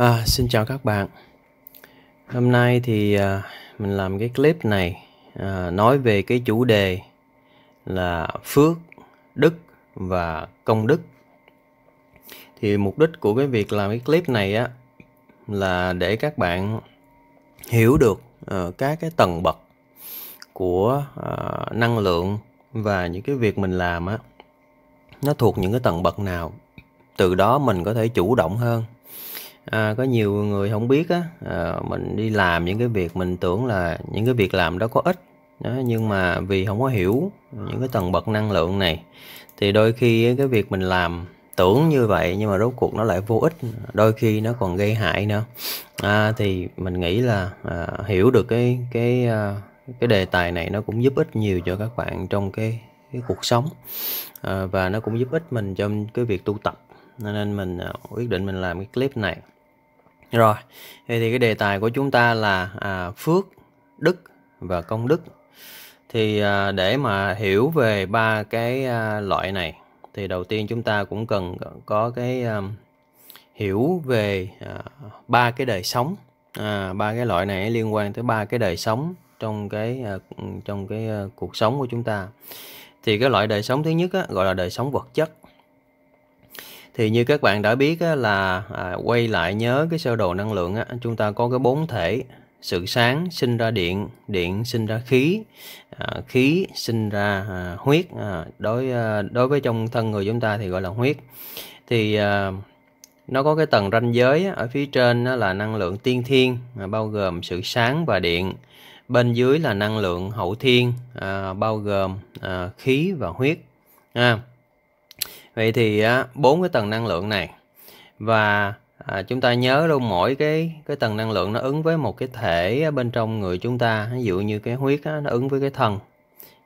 À, xin chào các bạn Hôm nay thì à, mình làm cái clip này à, nói về cái chủ đề là phước, đức và công đức Thì mục đích của cái việc làm cái clip này á là để các bạn hiểu được à, các cái tầng bậc của à, năng lượng và những cái việc mình làm á nó thuộc những cái tầng bậc nào từ đó mình có thể chủ động hơn à, có nhiều người không biết á à, mình đi làm những cái việc mình tưởng là những cái việc làm đó có ích đó, nhưng mà vì không có hiểu những cái tầng bậc năng lượng này thì đôi khi cái việc mình làm tưởng như vậy nhưng mà rốt cuộc nó lại vô ích đôi khi nó còn gây hại nữa à, thì mình nghĩ là à, hiểu được cái cái à, cái đề tài này nó cũng giúp ích nhiều cho các bạn trong cái, cái cuộc sống à, và nó cũng giúp ích mình trong cái việc tu tập nên, nên mình à, quyết định mình làm cái clip này rồi thì, thì cái đề tài của chúng ta là à, phước đức và công đức thì à, để mà hiểu về ba cái à, loại này thì đầu tiên chúng ta cũng cần có cái à, hiểu về à, ba à, cái đời sống à, ba à, cái loại này liên quan tới ba cái đời sống trong cái à, trong cái à, cuộc sống của chúng ta thì cái loại đời sống thứ nhất á, gọi là đời sống vật chất thì như các bạn đã biết là à, quay lại nhớ cái sơ đồ năng lượng á, chúng ta có cái bốn thể sự sáng sinh ra điện, điện sinh ra khí, à, khí sinh ra à, huyết. À, đối à, đối với trong thân người chúng ta thì gọi là huyết. Thì à, nó có cái tầng ranh giới ở phía trên nó là năng lượng tiên thiên à, bao gồm sự sáng và điện. Bên dưới là năng lượng hậu thiên à, bao gồm à, khí và huyết. À, vậy thì bốn cái tầng năng lượng này và à, chúng ta nhớ luôn mỗi cái cái tầng năng lượng nó ứng với một cái thể bên trong người chúng ta ví dụ như cái huyết á, nó ứng với cái thần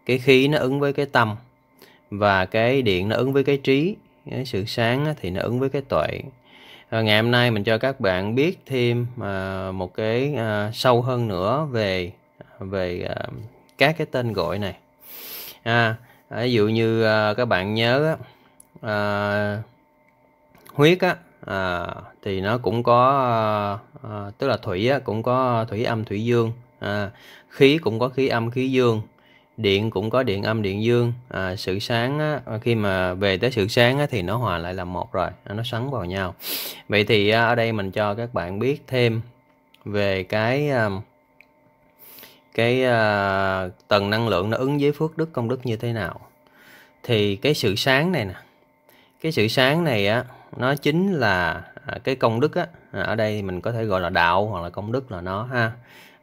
cái khí nó ứng với cái tâm và cái điện nó ứng với cái trí cái sự sáng thì nó ứng với cái tuệ à, ngày hôm nay mình cho các bạn biết thêm à, một cái à, sâu hơn nữa về về à, các cái tên gọi này à, ví dụ như à, các bạn nhớ à, huyết á à, thì nó cũng có à, tức là thủy á, cũng có thủy âm thủy dương à, khí cũng có khí âm khí dương điện cũng có điện âm điện dương à, sự sáng á, khi mà về tới sự sáng á, thì nó hòa lại là một rồi nó xoắn vào nhau vậy thì à, ở đây mình cho các bạn biết thêm về cái à, cái à, tầng năng lượng nó ứng với phước đức công đức như thế nào thì cái sự sáng này nè cái sự sáng này á nó chính là à, cái công đức á à, ở đây mình có thể gọi là đạo hoặc là công đức là nó ha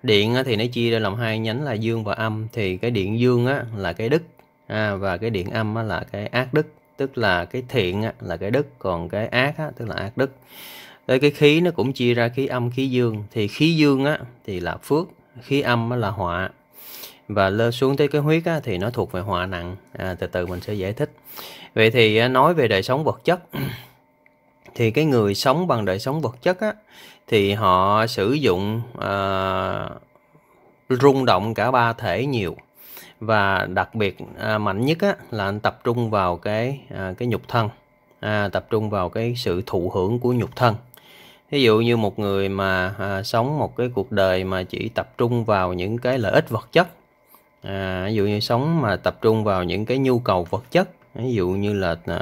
điện á, thì nó chia ra làm hai nhánh là dương và âm thì cái điện dương á là cái đức à, và cái điện âm á, là cái ác đức tức là cái thiện á, là cái đức còn cái ác á, tức là ác đức tới cái khí nó cũng chia ra khí âm khí dương thì khí dương á thì là phước khí âm á, là họa và lơ xuống tới cái huyết á, thì nó thuộc về hòa nặng à, từ từ mình sẽ giải thích vậy thì à, nói về đời sống vật chất thì cái người sống bằng đời sống vật chất á, thì họ sử dụng à, rung động cả ba thể nhiều và đặc biệt à, mạnh nhất á, là anh tập trung vào cái à, cái nhục thân à, tập trung vào cái sự thụ hưởng của nhục thân ví dụ như một người mà à, sống một cái cuộc đời mà chỉ tập trung vào những cái lợi ích vật chất à, ví dụ như sống mà tập trung vào những cái nhu cầu vật chất ví dụ như là à,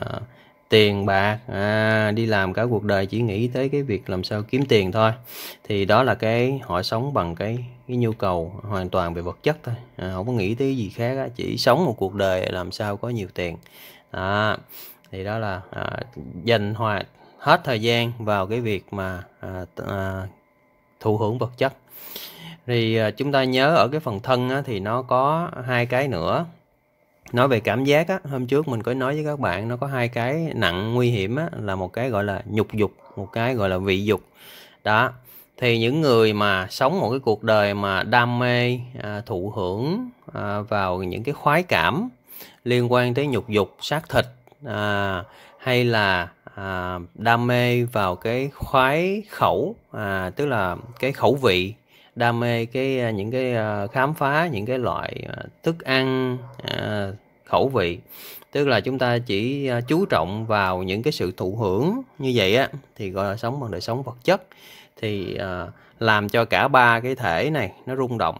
tiền bạc à, đi làm cả cuộc đời chỉ nghĩ tới cái việc làm sao kiếm tiền thôi thì đó là cái họ sống bằng cái cái nhu cầu hoàn toàn về vật chất thôi à, không có nghĩ tới gì khác á. chỉ sống một cuộc đời làm sao có nhiều tiền à, thì đó là à, dành hoạt hết thời gian vào cái việc mà à, à, thụ hưởng vật chất thì ờ, chúng ta nhớ ở cái phần thân á, thì nó có hai cái nữa nói về cảm giác á, hôm trước mình có nói với các bạn nó có hai cái nặng nguy hiểm á, là một cái gọi là nhục dục một cái gọi là vị dục đó thì những người mà sống một cái cuộc đời mà đam mê à, thụ hưởng à, vào những cái khoái cảm liên quan tới nhục dục xác thịt à, hay là à, đam mê vào cái khoái khẩu à, tức là cái khẩu vị đam mê cái à, những cái à, khám phá những cái loại à, thức ăn khẩu vị tức là chúng ta chỉ chú trọng vào những cái sự thụ hưởng như vậy á thì gọi là sống bằng đời sống vật chất thì làm cho cả ba cái thể này nó rung động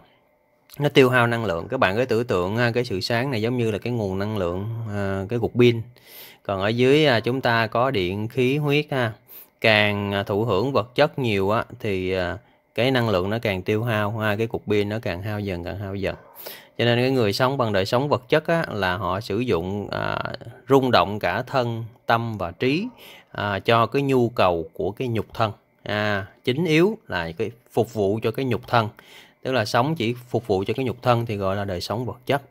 nó tiêu hao năng lượng các bạn cứ tưởng tượng cái sự sáng này giống như là cái nguồn năng lượng cái cục pin còn ở dưới chúng ta có điện khí huyết ha càng thụ hưởng vật chất nhiều á thì à, cái năng lượng nó càng tiêu hao ha cái cục pin nó càng hao dần càng hao dần cho nên cái người sống bằng đời sống vật chất á, là họ sử dụng à, rung động cả thân tâm và trí à, cho cái nhu cầu của cái nhục thân à, chính yếu là cái phục vụ cho cái nhục thân tức là sống chỉ phục vụ cho cái nhục thân thì gọi là đời sống vật chất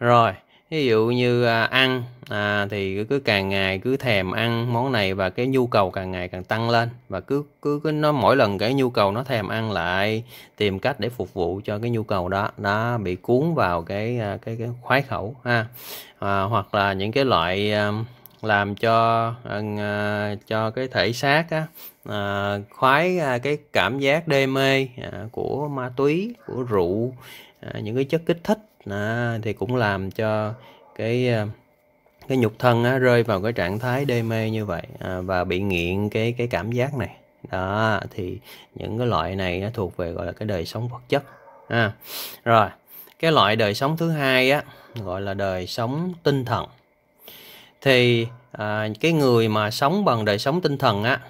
rồi ví dụ như à, ăn à, thì cứ càng ngày cứ thèm ăn món này và cái nhu cầu càng ngày càng tăng lên và cứ cứ cứ nó mỗi lần cái nhu cầu nó thèm ăn lại tìm cách để phục vụ cho cái nhu cầu đó nó bị cuốn vào cái à, cái cái khoái khẩu ha à, hoặc là những cái loại à, làm cho cho cái thể xác á, à, khoái à, cái cảm giác đê mê à, của ma túy của rượu à, những cái chất kích thích đó, thì cũng làm cho cái ờ, cái nhục thân á, rơi vào cái trạng thái đê mê như vậy à, và bị nghiện cái cái cảm giác này đó thì những cái loại này nó thuộc về gọi là cái đời sống vật chất à, rồi cái loại đời sống thứ hai á gọi là đời sống tinh thần thì à, cái người mà sống bằng đời sống tinh thần á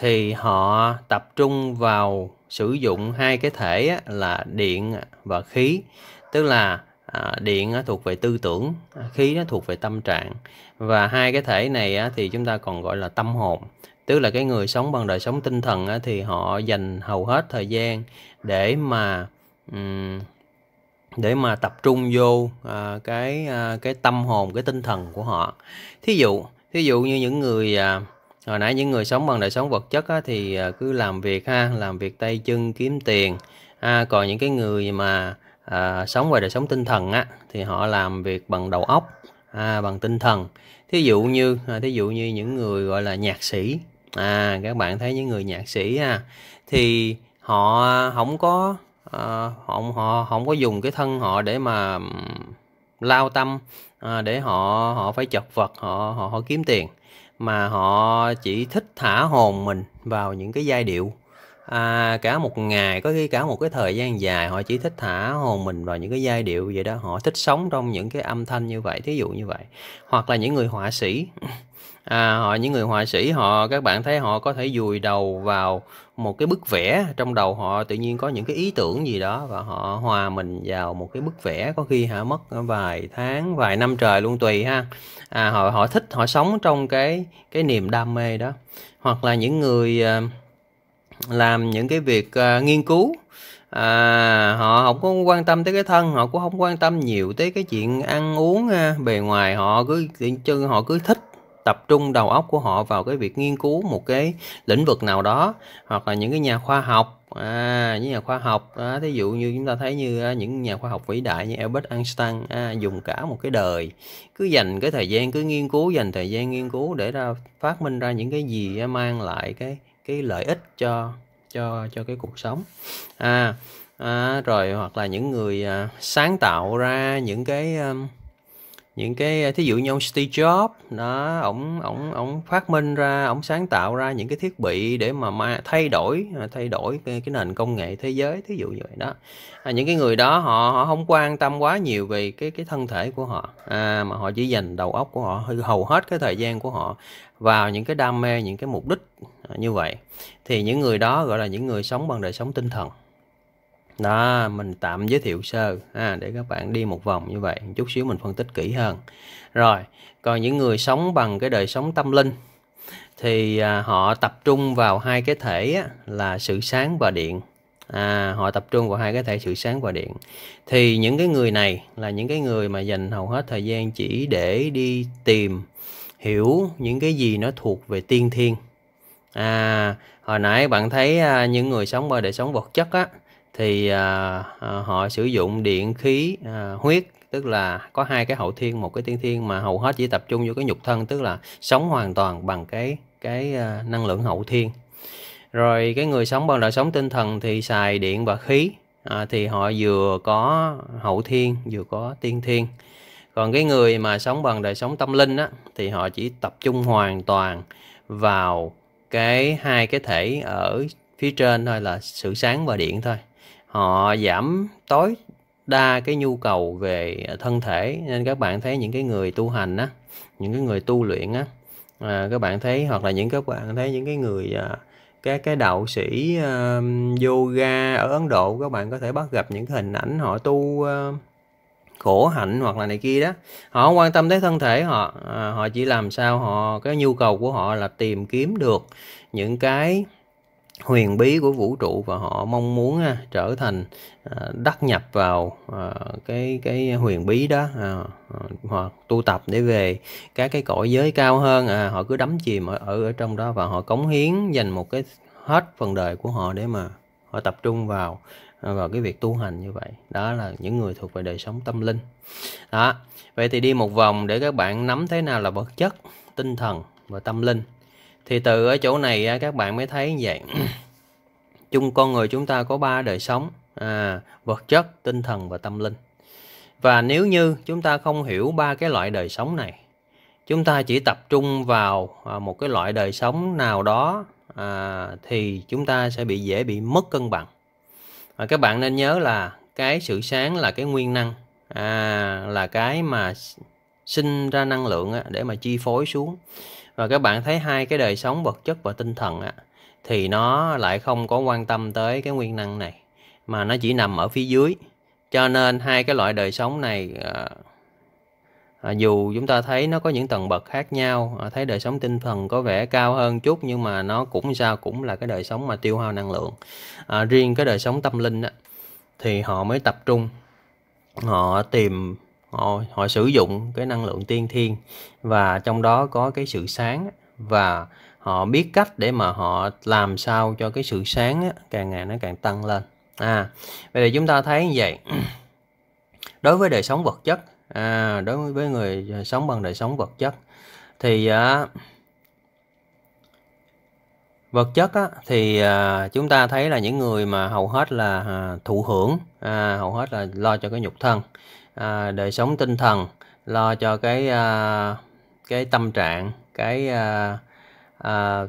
thì họ tập trung vào sử dụng hai cái thể á, là điện và khí tức là à, điện thuộc về tư tưởng à, khí nó thuộc về tâm trạng và hai cái thể này thì chúng ta còn gọi là tâm hồn tức là cái người sống bằng đời sống tinh thần thì họ dành hầu hết thời gian để mà để mà tập trung vô à, cái à, cái tâm hồn cái tinh thần của họ thí dụ thí dụ như những người hồi nãy những người sống bằng đời sống vật chất á, thì cứ làm việc ha làm việc tay chân kiếm tiền à, còn những cái người mà à, sống về đời sống tinh thần á thì họ làm việc bằng đầu óc à, bằng tinh thần thí dụ như à, thí dụ như những người gọi là nhạc sĩ à các bạn thấy những người nhạc sĩ ha thì họ không có à, họ họ không có dùng cái thân họ để mà lao tâm à, để họ họ phải chật vật họ họ, họ kiếm tiền mà họ chỉ thích thả hồn mình vào những cái giai điệu à, cả một ngày có khi cả một cái thời gian dài họ chỉ thích thả hồn mình vào những cái giai điệu vậy đó họ thích sống trong những cái âm thanh như vậy thí dụ như vậy hoặc là những người họa sĩ à, họ những người họa sĩ họ các bạn thấy họ có thể vùi đầu vào một cái bức vẽ trong đầu họ tự nhiên có những cái ý tưởng gì đó và họ hòa mình vào một cái bức vẽ có khi họ mất vài tháng vài năm trời luôn tùy ha à, họ họ thích họ sống trong cái cái niềm đam mê đó hoặc là những người uh, làm những cái việc uh, nghiên cứu à, họ không có quan tâm tới cái thân họ cũng không quan tâm nhiều tới cái chuyện ăn uống ha. bề ngoài họ cứ chân họ cứ thích tập trung đầu óc của họ vào cái việc nghiên cứu một cái lĩnh vực nào đó hoặc là những cái nhà khoa học à, những nhà khoa học à, thí dụ như chúng ta thấy như à, những nhà khoa học vĩ đại như Albert Einstein à, dùng cả một cái đời cứ dành cái thời gian cứ nghiên cứu dành thời gian nghiên cứu để ra phát minh ra những cái gì à, mang lại cái cái lợi ích cho cho cho cái cuộc sống à, à rồi hoặc là những người à, sáng tạo ra những cái um, những cái à, thí dụ như ông Steve Jobs đó ông ông ông phát minh ra ông sáng tạo ra những cái thiết bị để mà, mà thay đổi à, thay đổi cái, cái nền công nghệ thế giới thí dụ như vậy đó à, những cái người đó họ họ không quan tâm quá nhiều về cái cái thân thể của họ à, mà họ chỉ dành đầu óc của họ hầu hết cái thời gian của họ vào những cái đam mê những cái mục đích à, như vậy thì những người đó gọi là những người sống bằng đời sống tinh thần đó mình tạm giới thiệu sơ ha, để các bạn đi một vòng như vậy chút xíu mình phân tích kỹ hơn rồi còn những người sống bằng cái đời sống tâm linh thì à, họ tập trung vào hai cái thể á, là sự sáng và điện à, họ tập trung vào hai cái thể sự sáng và điện thì những cái người này là những cái người mà dành hầu hết thời gian chỉ để đi tìm hiểu những cái gì nó thuộc về tiên thiên à hồi nãy bạn thấy à, những người sống bằng đời sống vật chất á thì à, à, họ sử dụng điện khí à, huyết tức là có hai cái hậu thiên một cái tiên thiên mà hầu hết chỉ tập trung vô cái nhục thân tức là sống hoàn toàn bằng cái cái à, năng lượng hậu thiên rồi cái người sống bằng đời sống tinh thần thì xài điện và khí à, thì họ vừa có hậu thiên vừa có tiên thiên còn cái người mà sống bằng đời sống tâm linh á, thì họ chỉ tập trung hoàn toàn vào cái hai cái thể ở phía trên thôi là sự sáng và điện thôi họ giảm tối đa cái nhu cầu về thân thể nên các bạn thấy những cái người tu hành á những cái người tu luyện á à, các bạn thấy hoặc là những các bạn thấy những cái người à, cái cái đạo sĩ uh, yoga ở Ấn Độ các bạn có thể bắt gặp những cái hình ảnh họ tu uh, khổ hạnh hoặc là này kia đó họ không quan tâm tới thân thể họ à, họ chỉ làm sao họ cái nhu cầu của họ là tìm kiếm được những cái huyền bí của vũ trụ và họ mong muốn à, trở thành à, đắc nhập vào à, cái cái huyền bí đó à, à họ tu tập để về các cái cõi giới cao hơn à, họ cứ đắm chìm ở, ở ở trong đó và họ cống hiến dành một cái hết phần đời của họ để mà họ tập trung vào à, vào cái việc tu hành như vậy đó là những người thuộc về đời sống tâm linh đó vậy thì đi một vòng để các bạn nắm thế nào là vật chất tinh thần và tâm linh thì từ ở chỗ này các bạn mới thấy vậy chung con người chúng ta có ba đời sống à, vật chất tinh thần và tâm linh và nếu như chúng ta không hiểu ba cái loại đời sống này chúng ta chỉ tập trung vào à, một cái loại đời sống nào đó à, thì chúng ta sẽ bị dễ bị mất cân bằng à, các bạn nên nhớ là cái sự sáng là cái nguyên năng à, là cái mà sinh ra năng lượng để mà chi phối xuống và các bạn thấy hai cái đời sống vật chất và tinh thần á, thì nó lại không có quan tâm tới cái nguyên năng này mà nó chỉ nằm ở phía dưới cho nên hai cái loại đời sống này à, dù chúng ta thấy nó có những tầng bậc khác nhau à, thấy đời sống tinh thần có vẻ cao hơn chút nhưng mà nó cũng sao cũng là cái đời sống mà tiêu hao năng lượng à, riêng cái đời sống tâm linh á, thì họ mới tập trung họ tìm họ, họ sử dụng cái năng lượng tiên thiên và trong đó có cái sự sáng và họ biết cách để mà họ làm sao cho cái sự sáng càng ngày nó càng tăng lên à vậy thì chúng ta thấy như vậy đối với đời sống vật chất à, đối với người sống bằng đời sống vật chất thì à, vật chất á, thì à, chúng ta thấy là những người mà hầu hết là à, thụ hưởng à, hầu hết là lo cho cái nhục thân à, đời sống tinh thần lo cho cái à, cái tâm trạng cái à, à,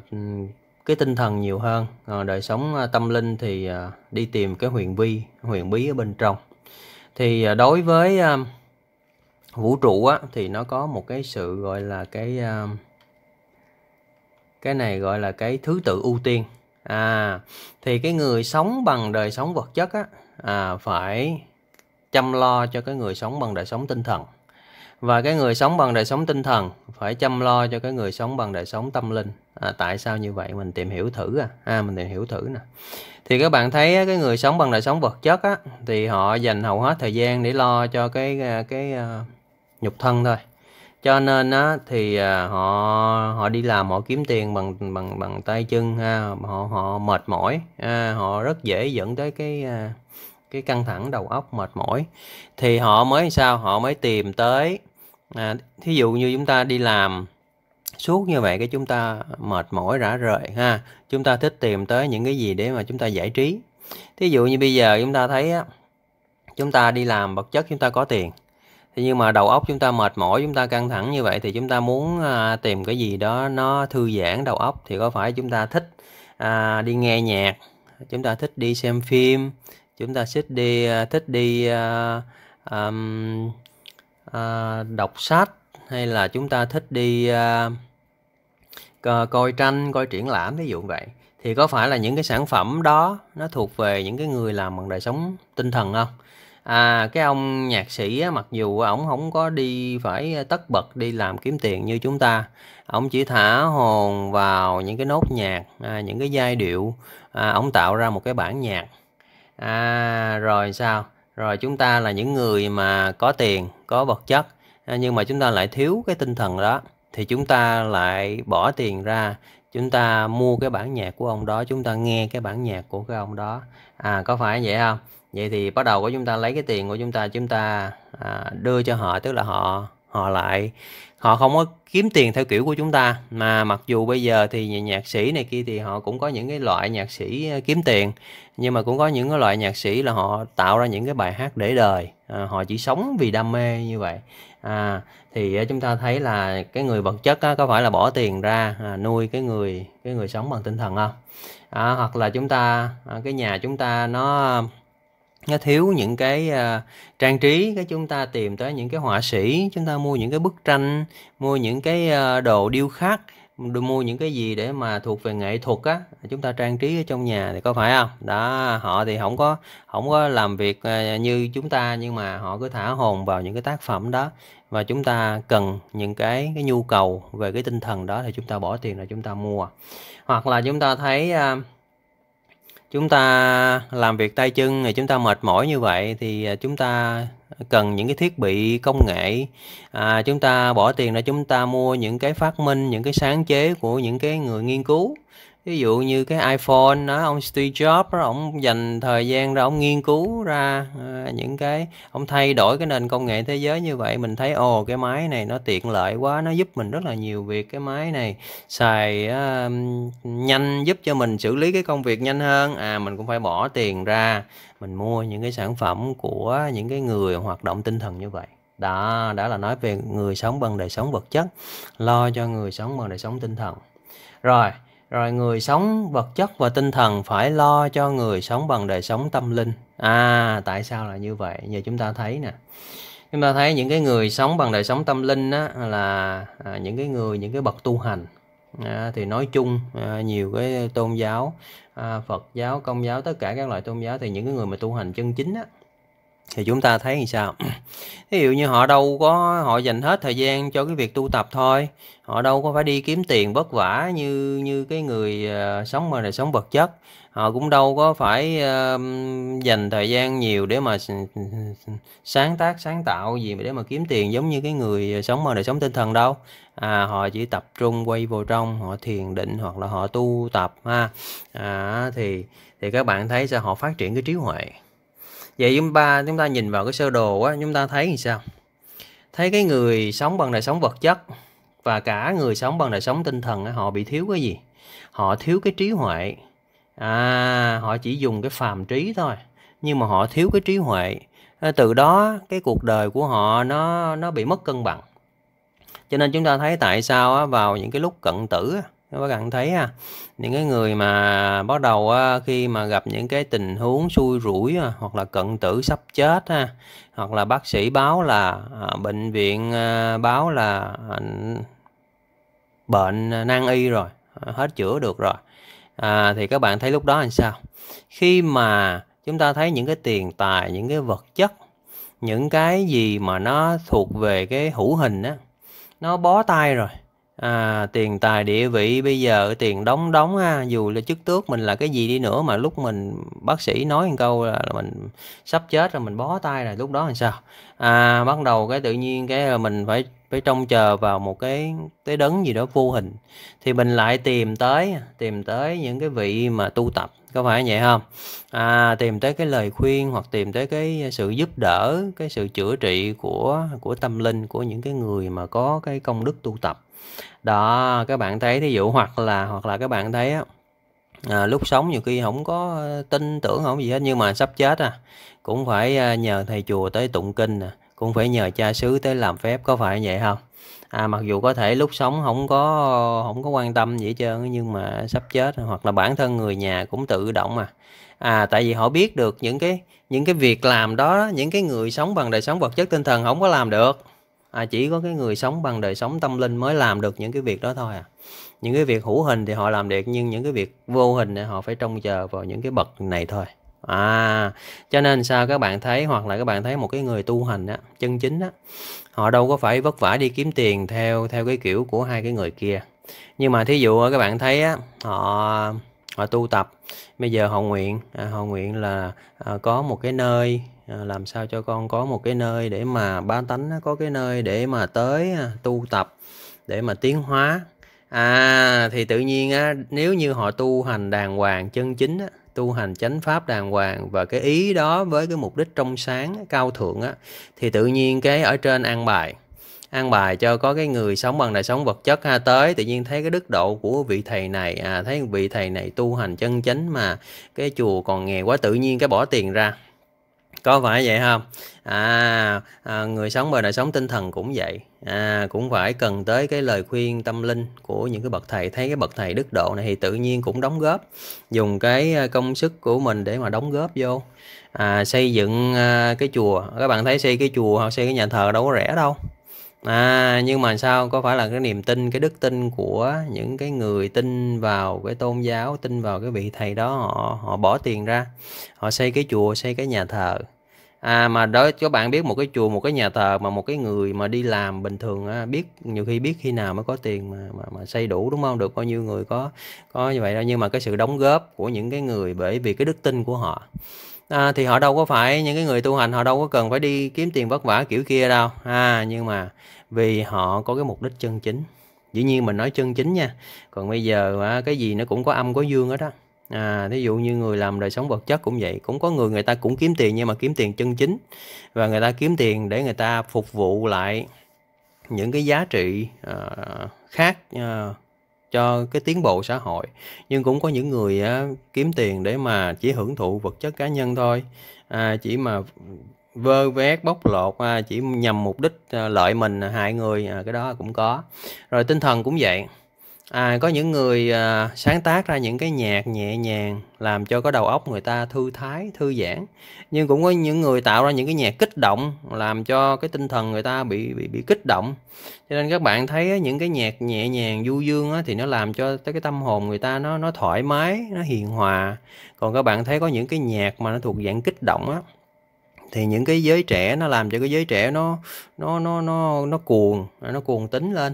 cái tinh thần nhiều hơn à, đời sống à, tâm linh thì à, đi tìm cái huyền vi huyền bí ở bên trong thì à, đối với à, vũ trụ á thì nó có một cái sự gọi là cái à, cái này gọi là cái thứ tự ưu tiên à thì cái người sống bằng đời sống vật chất á à, phải chăm lo cho cái người sống bằng đời sống tinh thần và cái người sống bằng đời sống tinh thần phải chăm lo cho cái người sống bằng đời sống tâm linh à, tại sao như vậy mình tìm hiểu thử à, à mình tìm hiểu thử nè thì các bạn thấy cái người sống bằng đời sống vật chất á, thì họ dành hầu hết thời gian để lo cho cái à, cái uh, nhục thân thôi cho nên á, thì à, họ họ đi làm họ kiếm tiền bằng bằng bằng tay chân ha họ họ mệt mỏi à, họ rất dễ dẫn tới cái cái căng thẳng đầu óc mệt mỏi thì họ mới sao họ mới tìm tới à, thí dụ như chúng ta đi làm suốt như vậy cái chúng ta mệt mỏi rã rời ha chúng ta thích tìm tới những cái gì để mà chúng ta giải trí thí dụ như bây giờ chúng ta thấy á, chúng ta đi làm vật chất chúng ta có tiền thế nhưng mà đầu óc chúng ta mệt mỏi chúng ta căng thẳng như vậy thì chúng ta muốn à, tìm cái gì đó nó thư giãn đầu óc thì có phải chúng ta thích à, đi nghe nhạc chúng ta thích đi xem phim chúng ta à, thích đi thích đi uh, um, uh, đọc sách hay là chúng ta thích đi uh, coi tranh coi triển lãm ví dụ vậy thì có phải là những cái sản phẩm đó nó thuộc về những cái người làm bằng đời sống tinh thần không à cái ông nhạc sĩ á, mặc dù ổng không có đi phải tất bật đi làm kiếm tiền như chúng ta ổng chỉ thả hồn vào những cái nốt nhạc à, những cái giai điệu à, tạo ra một cái bản nhạc à rồi sao rồi chúng ta là những người mà có tiền có vật chất à, nhưng mà chúng ta lại thiếu cái tinh thần đó thì chúng ta lại bỏ tiền ra chúng ta mua cái bản nhạc của ông đó chúng ta nghe cái bản nhạc của cái ông đó à có phải vậy không vậy thì bắt đầu của chúng ta lấy cái tiền của chúng ta chúng ta à, đưa cho họ tức là họ họ lại họ không có kiếm tiền theo kiểu của chúng ta mà mặc dù bây giờ thì nhạc sĩ này kia thì họ cũng có những cái loại nhạc sĩ ờ, kiếm tiền nhưng mà cũng có những cái loại nhạc sĩ là họ tạo ra những cái bài hát để đời à, họ chỉ sống vì đam mê như vậy à, thì ờ, chúng ta thấy là cái người vật chất á, có phải là bỏ tiền ra à, nuôi cái người cái người sống bằng tinh thần không à, hoặc là chúng ta à, cái nhà chúng ta nó nó thiếu những cái uh, trang trí cái chúng ta tìm tới những cái họa sĩ chúng ta mua những cái bức tranh mua những cái uh, đồ điêu khắc mua những cái gì để mà thuộc về nghệ thuật á chúng ta trang trí ở trong nhà thì có phải không đó họ thì không có không có làm việc à, như chúng ta nhưng mà họ cứ thả hồn vào những cái tác phẩm đó và chúng ta cần những cái cái nhu cầu về cái tinh thần đó thì chúng ta bỏ tiền là chúng ta mua hoặc là chúng ta thấy uh, chúng ta làm việc tay chân thì chúng ta mệt mỏi như vậy thì à, chúng ta cần những cái thiết bị công nghệ à, chúng ta bỏ tiền ra chúng ta mua những cái phát minh những cái sáng chế của những cái người nghiên cứu ví dụ như cái iPhone đó ông Steve Jobs đó ông dành thời gian ra ông nghiên cứu ra à, những cái ông thay đổi cái nền công nghệ thế giới như vậy mình thấy ồ cái máy này nó tiện lợi quá nó giúp mình rất là nhiều việc cái máy này xài uh, nhanh giúp cho mình xử lý cái công việc nhanh hơn à mình cũng phải bỏ tiền ra mình mua những cái sản phẩm của những cái người hoạt động tinh thần như vậy đó đó là nói về người sống bằng đời sống vật chất lo cho người sống bằng đời sống tinh thần rồi rồi người sống vật chất và tinh thần phải lo cho người sống bằng đời sống tâm linh. À, tại sao là như vậy? Giờ chúng ta thấy nè. Chúng ta thấy những cái người sống bằng đời sống tâm linh á, là à, những cái người, những cái bậc tu hành. À, thì nói chung à, nhiều cái tôn giáo, à, Phật giáo, Công giáo, tất cả các loại tôn giáo thì những cái người mà tu hành chân chính á, thì chúng ta thấy như sao ví dụ như họ đâu có họ dành hết thời gian cho cái việc tu tập thôi họ đâu có phải đi kiếm tiền vất vả như như cái người uh, sống mà đời sống vật chất họ cũng đâu có phải uh, dành thời gian nhiều để mà sáng tác sáng tạo gì để mà kiếm tiền giống như cái người ờ, sống mà đời sống tinh thần đâu à, họ chỉ tập trung quay vào trong họ thiền định hoặc là họ tu tập ha à, thì thì các bạn thấy sao họ phát triển cái trí huệ vậy chúng ta chúng ta nhìn vào cái sơ đồ á chúng ta thấy như sao thấy cái người sống bằng đời sống vật chất và cả người sống bằng đời sống tinh thần họ bị thiếu cái gì họ thiếu cái trí huệ à họ chỉ dùng cái phàm trí thôi nhưng mà họ thiếu cái trí huệ ờ, từ đó cái cuộc đời của họ nó nó bị mất cân bằng cho nên chúng ta thấy tại sao á vào những cái lúc cận tử các bạn thấy ha những cái người mà bắt đầu khi mà gặp những cái tình huống xui rủi à, hoặc là cận tử sắp chết ha hoặc là bác sĩ báo là à, bệnh viện à, báo là bệnh nan y rồi hết chữa được rồi à, thì các bạn thấy lúc đó làm sao khi mà chúng ta thấy những cái tiền tài những cái vật chất những cái gì mà nó thuộc về cái hữu hình á nó bó tay rồi À, tiền tài địa vị bây giờ tiền đóng đóng ha, dù là chức tước mình là cái gì đi nữa mà lúc mình bác sĩ nói một câu là, là mình sắp chết rồi mình bó tay rồi lúc đó làm sao? À bắt đầu cái tự nhiên cái là mình phải phải trông chờ vào một cái cái đấng gì đó vô hình thì mình lại tìm tới tìm tới những cái vị mà tu tập có phải vậy không à, tìm tới cái lời khuyên hoặc tìm tới cái sự giúp đỡ cái sự chữa trị của của tâm linh của những cái người mà có cái công đức tu tập đó các bạn thấy thí dụ hoặc là hoặc là các bạn thấy á à, lúc sống nhiều khi không có ờ, tin tưởng không gì hết nhưng mà sắp chết à cũng phải ờ, nhờ thầy chùa tới tụng kinh à cũng phải nhờ cha xứ tới làm phép có phải vậy không à mặc dù có thể lúc sống không có không có quan tâm gì hết trơn nhưng mà sắp chết hoặc là bản thân người nhà cũng tự động mà à tại vì họ biết được những cái những cái việc làm đó những cái người sống bằng đời sống vật chất tinh thần không có làm được à, chỉ có cái người sống bằng đời sống tâm linh mới làm được những cái việc đó thôi à những cái việc hữu hình thì họ làm được nhưng những cái việc vô hình thì họ phải trông chờ vào những cái bậc này thôi à cho nên sao các bạn thấy hoặc là các bạn thấy một cái người tu hành á chân chính á họ đâu có phải vất vả đi kiếm tiền theo theo cái kiểu của hai cái người kia nhưng mà thí dụ các bạn thấy á họ họ ờ, tu tập bây giờ họ nguyện à, họ nguyện là à, có một cái nơi à, làm sao cho con có một cái nơi để mà ba tánh có cái nơi để mà tới à, tu tập để mà tiến hóa à thì tự nhiên á nếu như họ tu hành đàng hoàng chân chính á, tu hành chánh pháp đàng hoàng và cái ý đó với cái mục đích trong sáng cao thượng á thì tự nhiên cái ở trên an bài an bài cho có cái người sống bằng đời sống vật chất ha tới tự nhiên thấy cái đức độ của vị thầy này à, thấy vị thầy này tu hành chân chánh mà cái chùa còn nghèo quá tự nhiên cái bỏ tiền ra có phải vậy không à, à người sống bằng đời sống tinh thần cũng vậy à cũng phải cần tới cái lời khuyên tâm linh của những cái bậc thầy thấy cái bậc thầy đức độ này thì tự nhiên cũng đóng góp dùng cái à, công sức của mình để mà đóng góp vô à, xây dựng à, cái chùa các bạn thấy xây cái chùa hoặc xây cái nhà thờ đâu có rẻ đâu à nhưng mà sao có phải là cái niềm tin cái đức tin của những cái người tin vào cái tôn giáo tin vào cái vị thầy đó họ họ bỏ tiền ra họ xây cái chùa xây cái nhà thờ à mà đó các bạn biết một cái chùa một cái nhà thờ mà một cái người mà đi làm bình thường á, biết nhiều khi biết khi nào mới có tiền mà, mà mà xây đủ đúng không được bao nhiêu người có có như vậy đó nhưng mà cái sự đóng góp của những cái người bởi vì cái đức tin của họ à, thì họ đâu có phải những cái người tu hành họ đâu có cần phải đi kiếm tiền vất vả kiểu kia đâu à nhưng mà vì họ có cái mục đích chân chính dĩ nhiên mình nói chân chính nha còn bây giờ à, cái gì nó cũng có âm có dương hết đó à thí dụ như người làm đời sống vật chất cũng vậy cũng có người người ta cũng kiếm tiền nhưng mà kiếm tiền chân chính và người ta kiếm tiền để người ta phục vụ lại những cái giá trị uh, khác uh, cho cái tiến bộ xã hội nhưng cũng có những người á, kiếm tiền để mà chỉ hưởng thụ vật chất cá nhân thôi à, chỉ mà vơ vét bóc lột à, chỉ nhằm mục đích à, lợi mình à, hại người à, cái đó cũng có rồi tinh thần cũng vậy à, có những người à, sáng tác ra những cái nhạc nhẹ nhàng làm cho có đầu óc người ta thư thái thư giãn nhưng cũng có những người tạo ra những cái nhạc kích động làm cho cái tinh thần người ta bị bị bị kích động cho nên các bạn thấy á, những cái nhạc nhẹ nhàng du dương á, thì nó làm cho tới cái tâm hồn người ta nó nó thoải mái nó hiền hòa còn các bạn thấy có những cái nhạc mà nó thuộc dạng kích động á thì những cái giới trẻ nó làm cho cái giới trẻ nó nó nó nó nó cuồng nó cuồng tính lên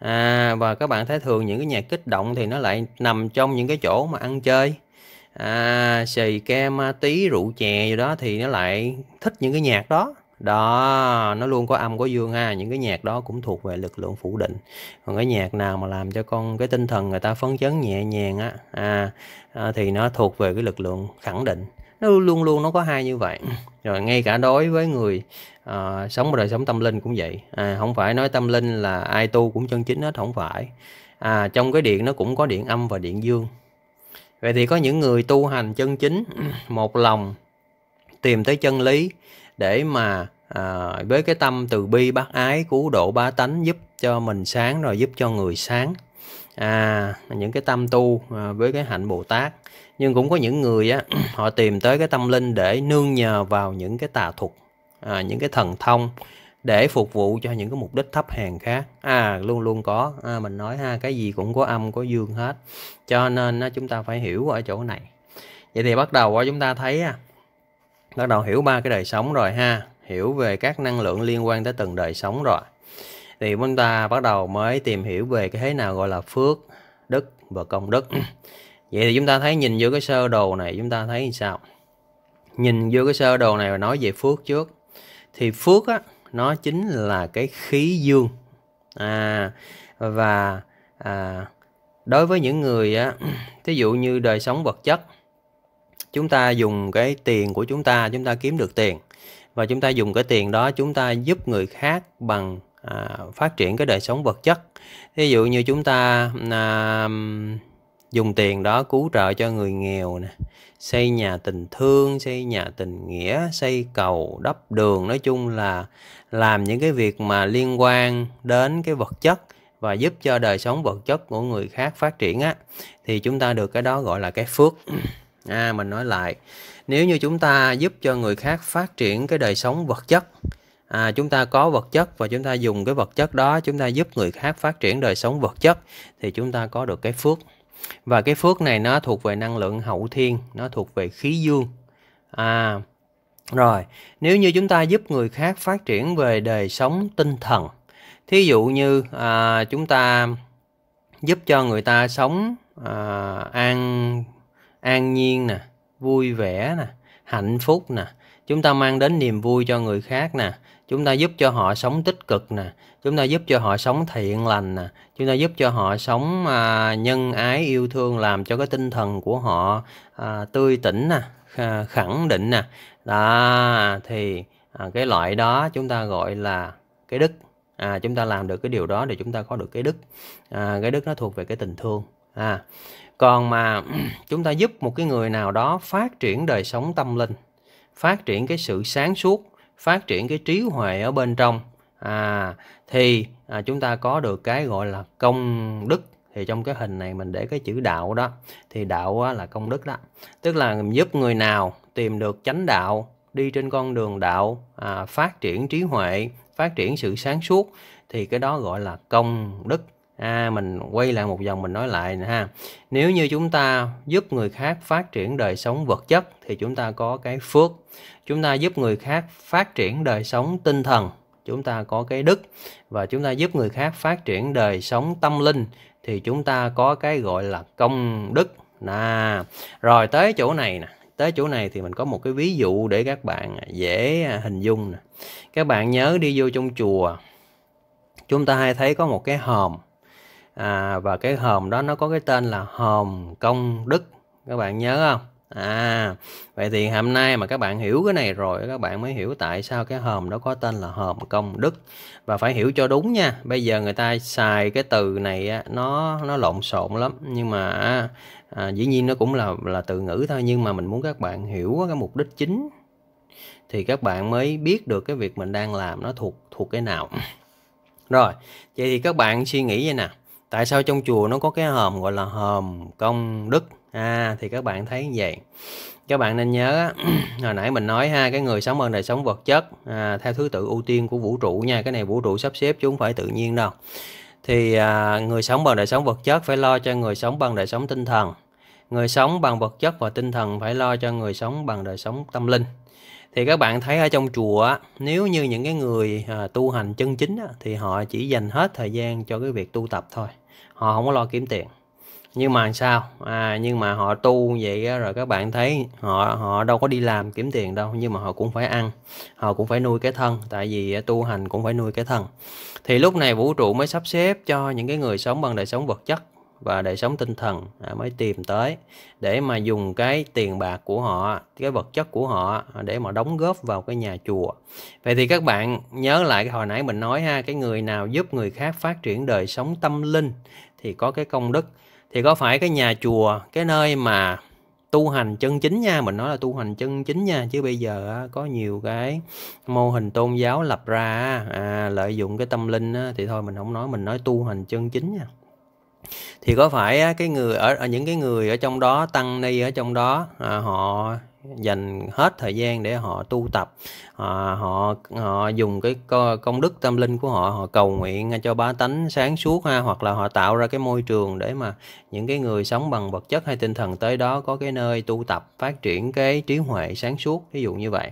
à, và các bạn thấy thường những cái nhạc kích động thì nó lại nằm trong những cái chỗ mà ăn chơi à, xì ke ma tí rượu chè gì đó thì nó lại thích những cái nhạc đó đó nó luôn có âm có dương ha những cái nhạc đó cũng thuộc về lực lượng phủ định còn cái nhạc nào mà làm cho con cái tinh thần người ta phấn chấn nhẹ nhàng á à, à, thì nó thuộc về cái lực lượng khẳng định nó luôn luôn nó có hai như vậy rồi ngay cả đối với người à, sống một đời sống tâm linh cũng vậy à, không phải nói tâm linh là ai tu cũng chân chính hết không phải à, trong cái điện nó cũng có điện âm và điện dương vậy thì có những người tu hành chân chính một lòng tìm tới chân lý để mà à, với cái tâm từ bi bác ái cứu độ ba tánh giúp cho mình sáng rồi giúp cho người sáng à những cái tâm tu à, với cái hạnh bồ tát nhưng cũng có những người á họ tìm tới cái tâm linh để nương nhờ vào những cái tà thuật à, những cái thần thông để phục vụ cho những cái mục đích thấp hèn khác à luôn luôn có à, mình nói ha cái gì cũng có âm có dương hết cho nên chúng ta phải hiểu ở chỗ này vậy thì bắt đầu chúng ta thấy bắt đầu hiểu ba cái đời sống rồi ha hiểu về các năng lượng liên quan tới từng đời sống rồi thì chúng ta bắt đầu mới tìm hiểu về cái thế nào gọi là phước đức và công đức Vậy thì chúng ta thấy nhìn vô cái sơ đồ này chúng ta thấy như sao? Nhìn vô cái sơ đồ này và nói về phước trước. Thì phước á, nó chính là cái khí dương. À, và à, đối với những người, á, thí dụ như đời sống vật chất, chúng ta dùng cái tiền của chúng ta, chúng ta kiếm được tiền. Và chúng ta dùng cái tiền đó chúng ta giúp người khác bằng à, phát triển cái đời sống vật chất. ví dụ như chúng ta... À, dùng tiền đó cứu trợ cho người nghèo nè xây nhà tình thương xây nhà tình nghĩa xây cầu đắp đường nói chung là làm những cái việc mà liên quan đến cái vật chất và giúp cho đời sống vật chất của người khác phát triển á thì chúng ta được cái đó gọi là cái phước à mình nói lại nếu như chúng ta giúp cho người khác phát triển cái đời sống vật chất à, chúng ta có vật chất và chúng ta dùng cái vật chất đó chúng ta giúp người khác phát triển đời sống vật chất thì chúng ta có được cái phước và cái phước này nó thuộc về năng lượng hậu thiên, nó thuộc về khí dương. À, rồi, nếu như chúng ta giúp người khác phát triển về đời sống tinh thần, thí dụ như à, chúng ta giúp cho người ta sống à, an an nhiên nè, vui vẻ nè, hạnh phúc nè, chúng ta mang đến niềm vui cho người khác nè, chúng ta giúp cho họ sống tích cực nè, chúng ta giúp cho họ sống thiện lành nè chúng ta giúp cho họ sống à, nhân ái yêu thương làm cho cái tinh thần của họ à, tươi tỉnh nè à, khẳng định nè đó thì à, cái loại đó chúng ta gọi là cái đức à, chúng ta làm được cái điều đó để chúng ta có được cái đức à, cái đức nó thuộc về cái tình thương à còn mà chúng ta giúp một cái người nào đó phát triển đời sống tâm linh phát triển cái sự sáng suốt phát triển cái trí huệ ở bên trong à, thì à, chúng ta có được cái gọi là công đức thì trong cái hình này mình để cái chữ đạo đó thì đạo á, là công đức đó tức là giúp người nào tìm được chánh đạo đi trên con đường đạo à, phát triển trí huệ phát triển sự sáng suốt thì cái đó gọi là công đức à, mình quay lại một vòng mình nói lại nè ha nếu như chúng ta giúp người khác phát triển đời sống vật chất thì chúng ta có cái phước chúng ta giúp người khác phát triển đời sống tinh thần chúng ta có cái đức và chúng ta giúp người khác phát triển đời sống tâm linh thì chúng ta có cái gọi là công đức nè rồi tới chỗ này nè tới chỗ này thì mình có một cái ví dụ để các bạn dễ hình dung nè các bạn nhớ đi vô trong chùa chúng ta hay thấy có một cái hòm à, và cái hòm đó nó có cái tên là hòm công đức các bạn nhớ không à vậy thì hôm nay mà các bạn hiểu cái này rồi các bạn mới hiểu tại sao cái hòm đó có tên là hòm công đức và phải hiểu cho đúng nha bây giờ người ta xài cái từ này nó nó lộn xộn lắm nhưng mà à, dĩ nhiên nó cũng là là từ ngữ thôi nhưng mà mình muốn các bạn hiểu cái mục đích chính thì các bạn mới biết được cái việc mình đang làm nó thuộc thuộc cái nào rồi vậy thì các bạn suy nghĩ vậy nè tại sao trong chùa nó có cái hòm gọi là hòm công đức à thì các bạn thấy như vậy các bạn nên nhớ hồi nãy mình nói ha cái người sống bằng đời sống vật chất à, theo thứ tự ưu tiên của vũ trụ nha cái này vũ trụ sắp xếp chứ không phải tự nhiên đâu thì à, người sống bằng đời sống vật chất phải lo cho người sống bằng đời sống tinh thần người sống bằng vật chất và tinh thần phải lo cho người sống bằng đời sống tâm linh thì các bạn thấy ở trong chùa nếu như những cái người à, tu hành chân chính thì họ chỉ dành hết thời gian cho cái việc tu tập thôi họ không có lo kiếm tiền nhưng mà sao à nhưng mà họ tu vậy đó, rồi các bạn thấy họ họ đâu có đi làm kiếm tiền đâu nhưng mà họ cũng phải ăn họ cũng phải nuôi cái thân tại vì à, tu hành cũng phải nuôi cái thân thì lúc này vũ trụ mới sắp xếp cho những cái người sống bằng đời sống vật chất và đời sống tinh thần à, mới tìm tới để mà dùng cái tiền bạc của họ cái vật chất của họ để mà đóng góp vào cái nhà chùa vậy thì các bạn nhớ lại cái hồi nãy mình nói ha cái người nào giúp người khác phát triển đời sống tâm linh thì có cái công đức thì có phải cái nhà chùa cái nơi mà tu hành chân chính nha mình nói là tu hành chân chính nha chứ bây giờ có nhiều cái mô hình tôn giáo lập ra à, lợi dụng cái tâm linh thì thôi mình không nói mình nói tu hành chân chính nha thì có phải cái người ở, ở những cái người ở trong đó tăng ni ở trong đó à, họ dành hết thời gian để họ tu tập à, họ họ dùng cái công đức tâm linh của họ họ cầu nguyện cho bá tánh sáng suốt ha hoặc là họ tạo ra cái môi trường để mà những cái người sống bằng vật chất hay tinh thần tới đó có cái nơi tu tập phát triển cái trí huệ sáng suốt ví dụ như vậy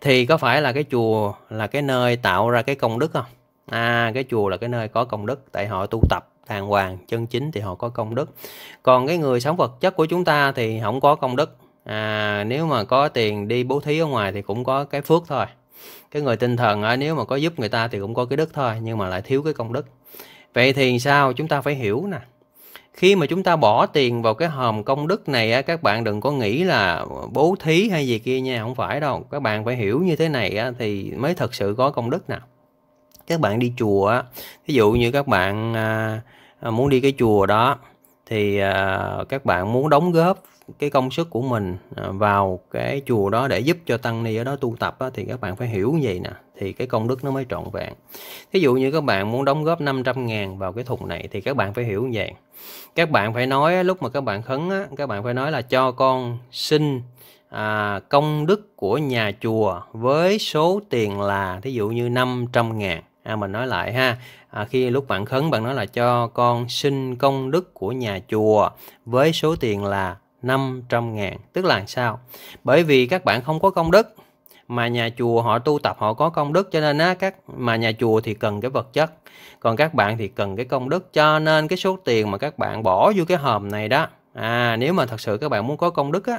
thì có phải là cái chùa là cái nơi tạo ra cái công đức không à cái chùa là cái nơi có công đức tại họ tu tập đàng hoàng chân chính thì họ có công đức còn cái người sống vật chất của chúng ta thì không có công đức à, nếu mà có tiền đi bố thí ở ngoài thì cũng có cái phước thôi cái người tinh thần à, nếu mà có giúp người ta thì cũng có cái đức thôi nhưng mà lại thiếu cái công đức vậy thì sao chúng ta phải hiểu nè khi mà chúng ta bỏ tiền vào cái hòm công đức này các bạn đừng có nghĩ là bố thí hay gì kia nha không phải đâu các bạn phải hiểu như thế này thì mới thật sự có công đức nào các bạn đi chùa ví dụ như các bạn à, à, muốn đi cái chùa đó thì à, các bạn muốn đóng góp cái công sức của mình à, vào cái chùa đó để giúp cho tăng ni ở đó tu tập đó thì các bạn phải hiểu gì nè thì cái công đức nó mới trọn vẹn thí dụ như các bạn muốn đóng góp 500 ngàn vào cái thùng này thì các bạn phải hiểu như vậy các bạn phải nói lúc mà các bạn khấn á, các bạn phải nói là cho con xin à, công đức của nhà chùa với số tiền là thí dụ như 500 ngàn à, mình nói lại ha à, khi lúc bạn khấn bạn nói là cho con xin công đức của nhà chùa với số tiền là 500 ngàn. Tức là sao? Bởi vì các bạn không có công đức mà nhà chùa họ tu tập họ có công đức cho nên á các mà nhà chùa thì cần cái vật chất còn các bạn thì cần cái công đức cho nên cái số tiền mà các bạn bỏ vô cái hòm này đó à nếu mà thật sự các bạn muốn có công đức á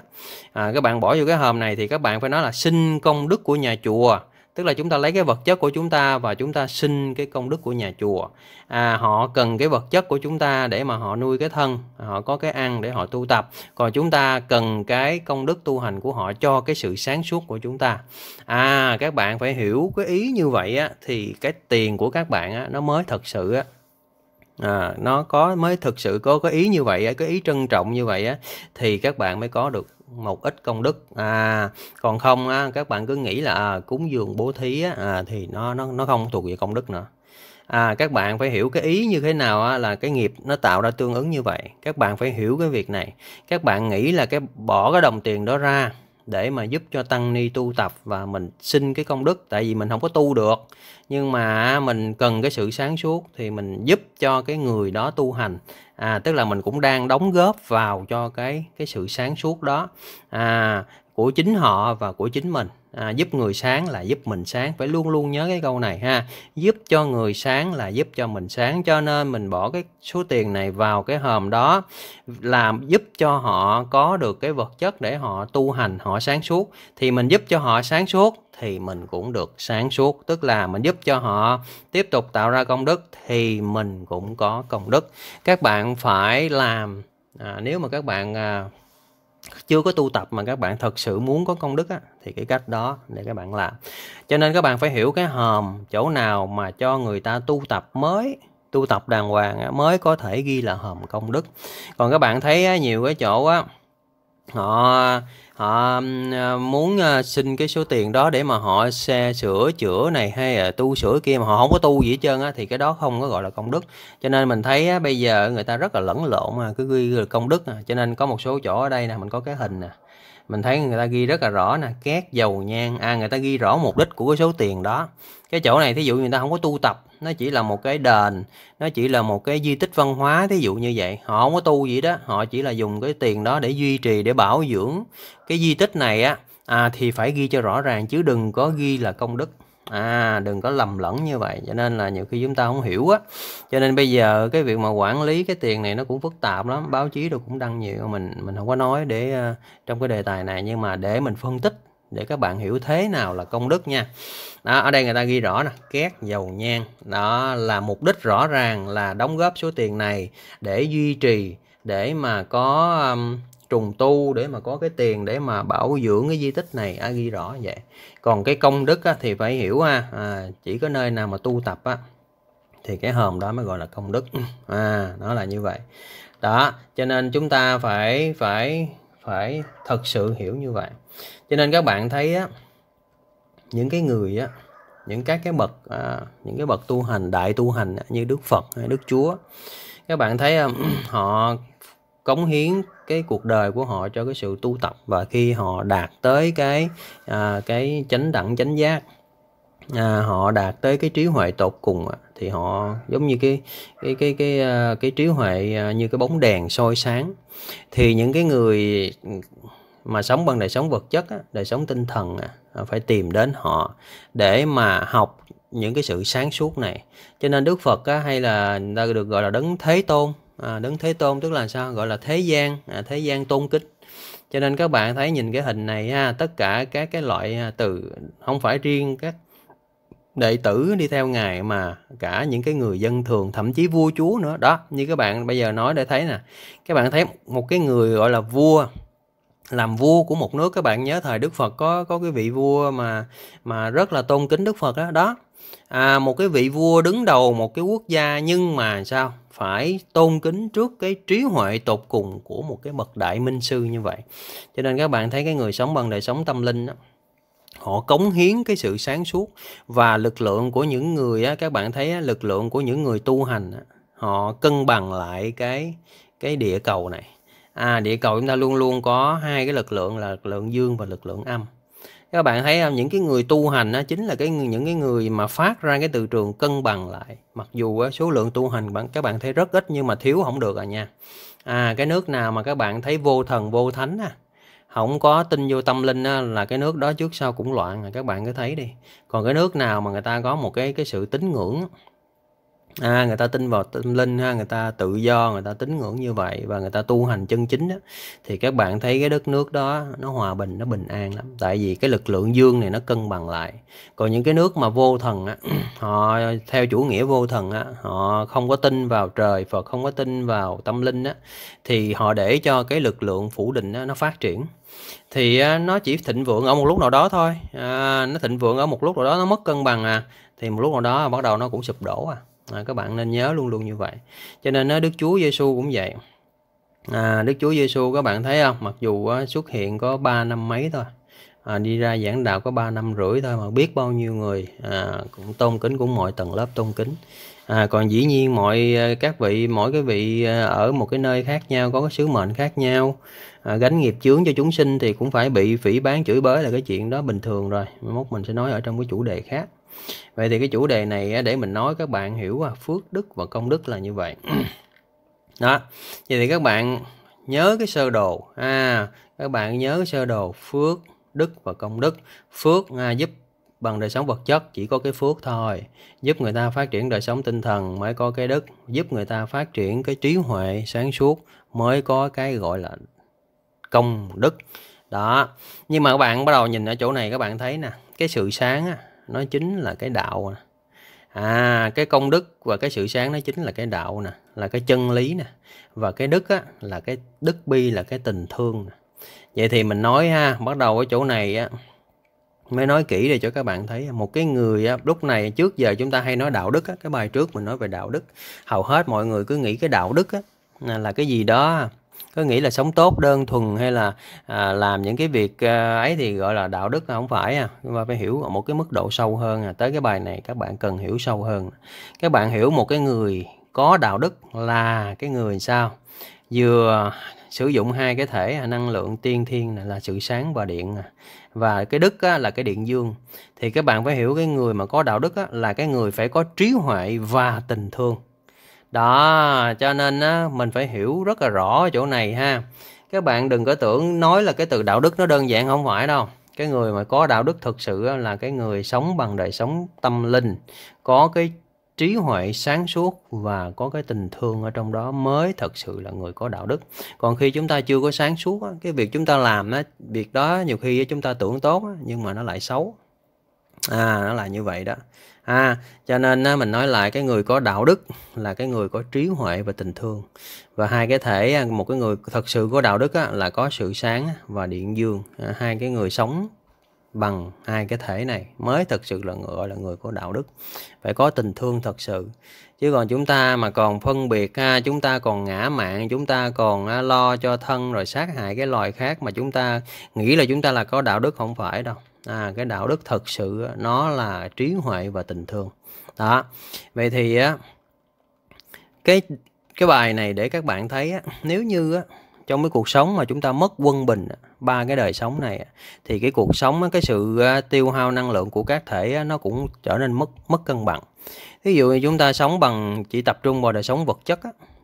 à, các bạn bỏ vô cái hòm này thì các bạn phải nói là xin công đức của nhà chùa tức là chúng ta lấy cái vật chất của chúng ta và chúng ta xin cái công đức của nhà chùa à, họ cần cái vật chất của chúng ta để mà họ nuôi cái thân họ có cái ăn để họ tu tập còn chúng ta cần cái công đức tu hành của họ cho cái sự sáng suốt của chúng ta à các bạn phải hiểu cái ý như vậy á, thì cái tiền của các bạn á, nó mới thật sự á, à, nó có mới thực sự có cái ý như vậy cái ý trân trọng như vậy á thì các bạn mới có được một ít công đức à còn không á, các bạn cứ nghĩ là à, cúng dường bố thí á, à, thì nó nó nó không thuộc về công đức nữa à các bạn phải hiểu cái ý như thế nào á, là cái nghiệp nó tạo ra tương ứng như vậy các bạn phải hiểu cái việc này các bạn nghĩ là cái bỏ cái đồng tiền đó ra để mà giúp cho tăng ni tu tập và mình xin cái công đức tại vì mình không có tu được nhưng mà mình cần cái sự sáng suốt thì mình giúp cho cái người đó tu hành à, tức là mình cũng đang đóng góp vào cho cái cái sự sáng suốt đó à, của chính họ và của chính mình à, giúp người sáng là giúp mình sáng phải luôn luôn nhớ cái câu này ha giúp cho người sáng là giúp cho mình sáng cho nên mình bỏ cái số tiền này vào cái hòm đó làm giúp cho họ có được cái vật chất để họ tu hành họ sáng suốt thì mình giúp cho họ sáng suốt thì mình cũng được sáng suốt tức là mình giúp cho họ tiếp tục tạo ra công đức thì mình cũng có công đức các bạn phải làm à, nếu mà các bạn à, chưa có tu tập mà các bạn thật sự muốn có công đức á, thì cái cách đó để các bạn làm cho nên các bạn phải hiểu cái hòm chỗ nào mà cho người ta tu tập mới tu tập đàng hoàng mới có thể ghi là hòm công đức còn các bạn thấy nhiều cái chỗ á họ họ ờ, muốn ờ, xin cái số tiền đó để mà họ xe sửa chữa này hay là tu sửa kia mà họ không có tu gì hết trơn á thì cái đó không có gọi là công đức cho nên mình thấy á, bây giờ người ta rất là lẫn lộn mà cứ ghi là công đức à. cho nên có một số chỗ ở đây nè mình có cái hình nè mình thấy người ta ghi rất là rõ nè cát dầu nhang à người ta ghi rõ mục đích của cái số tiền đó cái chỗ này thí dụ người ta không có tu tập nó chỉ là một cái đền nó chỉ là một cái di tích văn hóa thí dụ như vậy họ không có tu gì đó họ chỉ là dùng cái tiền đó để duy trì để bảo dưỡng cái di tích này á à, thì phải ghi cho rõ ràng chứ đừng có ghi là công đức à đừng có lầm lẫn như vậy cho nên là nhiều khi chúng ta không hiểu á cho nên bây giờ cái việc mà quản lý cái tiền này nó cũng phức tạp lắm báo chí đâu cũng đăng nhiều mình mình không có nói để uh, trong cái đề tài này nhưng mà để mình phân tích để các bạn hiểu thế nào là công đức nha đó, ở đây người ta ghi rõ nè két dầu nhang đó là mục đích rõ ràng là đóng góp số tiền này để duy trì để mà có um, trùng tu để mà có cái tiền để mà bảo dưỡng cái di tích này à, ghi rõ vậy còn cái công đức á, thì phải hiểu ha à, chỉ có nơi nào mà tu tập á, thì cái hòm đó mới gọi là công đức à nó là như vậy đó cho nên chúng ta phải phải phải thật sự hiểu như vậy cho nên các bạn thấy á, những cái người á, những các cái bậc à, những cái bậc tu hành đại tu hành như đức phật hay đức chúa các bạn thấy à, họ cống hiến cái cuộc đời của họ cho cái sự tu tập và khi họ đạt tới cái à, cái chánh đẳng chánh giác à, họ đạt tới cái trí huệ tột cùng thì họ giống như cái cái cái cái cái, à, cái trí huệ à, như cái bóng đèn soi sáng thì những cái người mà sống bằng đời sống vật chất đời sống tinh thần phải tìm đến họ để mà học những cái sự sáng suốt này cho nên đức phật hay là người ta được gọi là đấng thế tôn à, đấng thế tôn tức là sao gọi là thế gian à, thế gian tôn kính cho nên các bạn thấy nhìn cái hình này ha tất cả các cái loại à, từ không phải riêng các đệ tử đi theo ngài mà cả những cái người dân thường thậm chí vua chúa nữa đó như các bạn bây giờ nói để thấy nè các bạn thấy một cái người gọi là vua làm vua của một nước các bạn nhớ thời Đức Phật có có cái vị vua mà mà rất là tôn kính Đức Phật đó đó à, một cái vị vua đứng đầu một cái quốc gia nhưng mà sao phải tôn kính trước cái trí huệ tột cùng của một cái bậc đại minh sư như vậy cho nên các bạn thấy cái người sống bằng đời sống tâm linh đó, họ cống hiến cái sự sáng suốt và lực lượng của những người á, các bạn thấy á, lực lượng của những người tu hành á, họ cân bằng lại cái cái địa cầu này à địa cầu chúng ta luôn luôn có hai cái lực lượng là lực lượng dương và lực lượng âm các bạn thấy không những cái người tu hành đó chính là cái những cái người mà phát ra cái từ trường cân bằng lại mặc dù số lượng tu hành bạn các bạn thấy rất ít nhưng mà thiếu không được à nha à cái nước nào mà các bạn thấy vô thần vô thánh à không có tin vô tâm linh á, là cái nước đó trước sau cũng loạn à các bạn cứ thấy đi còn cái nước nào mà người ta có một cái cái sự tín ngưỡng à, người ta tin vào tâm linh ha người ta tự do người ta tín ngưỡng như vậy và người ta tu hành chân chính đó, thì các bạn thấy cái đất nước đó nó hòa bình nó bình an lắm tại vì cái lực lượng dương này nó cân bằng lại còn những cái nước mà vô thần á, họ theo chủ nghĩa vô thần á, họ không có tin vào trời Phật không có tin vào tâm linh á, thì họ để cho cái lực lượng phủ định á, nó phát triển thì nó chỉ thịnh vượng ở một lúc nào đó thôi à, nó thịnh vượng ở một lúc nào đó nó mất cân bằng à thì một lúc nào đó bắt đầu nó cũng sụp đổ à à, các bạn nên nhớ luôn luôn như vậy cho nên đó, Đức Chúa Giêsu cũng vậy à, Đức Chúa Giêsu các bạn thấy không mặc dù xuất hiện có ba năm mấy thôi à, đi ra giảng đạo có ba năm rưỡi thôi mà biết bao nhiêu người à, cũng tôn kính cũng mọi tầng lớp tôn kính à, còn dĩ nhiên mọi à, các vị mỗi cái vị à, ở một cái nơi khác nhau có cái sứ mệnh khác nhau à, gánh nghiệp chướng cho chúng sinh thì cũng phải bị phỉ bán chửi bới là cái chuyện đó bình thường rồi mốt mình sẽ nói ở trong cái chủ đề khác vậy thì cái chủ đề này để mình nói các bạn hiểu à, phước đức và công đức là như vậy đó vậy thì các bạn nhớ cái sơ đồ à các bạn nhớ cái sơ đồ phước đức và công đức phước à, giúp bằng đời sống vật chất chỉ có cái phước thôi giúp người ta phát triển đời sống tinh thần mới có cái đức giúp người ta phát triển cái trí huệ sáng suốt mới có cái gọi là công đức đó nhưng mà các bạn bắt đầu nhìn ở chỗ này các bạn thấy nè cái sự sáng nó chính là cái đạo nè à cái công đức và cái sự sáng nó chính là cái đạo nè là cái chân lý nè và cái đức á, là cái đức bi là cái tình thương nè. vậy thì mình nói ha bắt đầu ở chỗ này á mới nói kỹ để cho các bạn thấy một cái người á, lúc này trước giờ chúng ta hay nói đạo đức á, cái bài trước mình nói về đạo đức hầu hết mọi người cứ nghĩ cái đạo đức á, là cái gì đó có nghĩ là sống tốt đơn thuần hay là à, làm những cái việc à, ấy thì gọi là đạo đức không phải à nhưng mà phải hiểu ở một cái mức độ sâu hơn à tới cái bài này các bạn cần hiểu sâu hơn các bạn hiểu một cái người có đạo đức là cái người sao vừa sử dụng hai cái thể à, năng lượng tiên thiên là sự sáng và điện à. và cái đức là cái điện dương thì các bạn phải hiểu cái người mà có đạo đức là cái người phải có trí huệ và tình thương đó cho nên á, mình phải hiểu rất là rõ chỗ này ha các bạn đừng có tưởng nói là cái từ đạo đức nó đơn giản không phải đâu cái người mà có đạo đức thực sự là cái người sống bằng đời sống tâm linh có cái trí huệ sáng suốt và có cái tình thương ở trong đó mới thật sự là người có đạo đức còn khi chúng ta chưa có sáng suốt cái việc chúng ta làm á việc đó nhiều khi chúng ta tưởng tốt nhưng mà nó lại xấu à nó là như vậy đó à, cho nên á, mình nói lại cái người có đạo đức là cái người có trí huệ và tình thương và hai cái thể à, một cái người thật sự có đạo đức á, là có sự sáng và điện dương à, hai cái người sống bằng hai cái thể này mới thật sự là gọi là người có đạo đức phải có tình thương thật sự chứ còn chúng ta mà còn phân biệt à, chúng ta còn ngã mạng chúng ta còn lo cho thân rồi sát hại cái loài khác mà chúng ta nghĩ là chúng ta là có đạo đức không phải đâu à, cái đạo đức thật sự nó là trí huệ và tình thương đó vậy thì á cái cái bài này để các bạn thấy á, nếu như á, trong cái cuộc sống mà chúng ta mất quân bình ba cái đời sống này thì cái cuộc sống cái sự tiêu hao năng lượng của các thể nó cũng trở nên mất mất cân bằng ví dụ như chúng ta sống bằng chỉ tập trung vào đời sống vật chất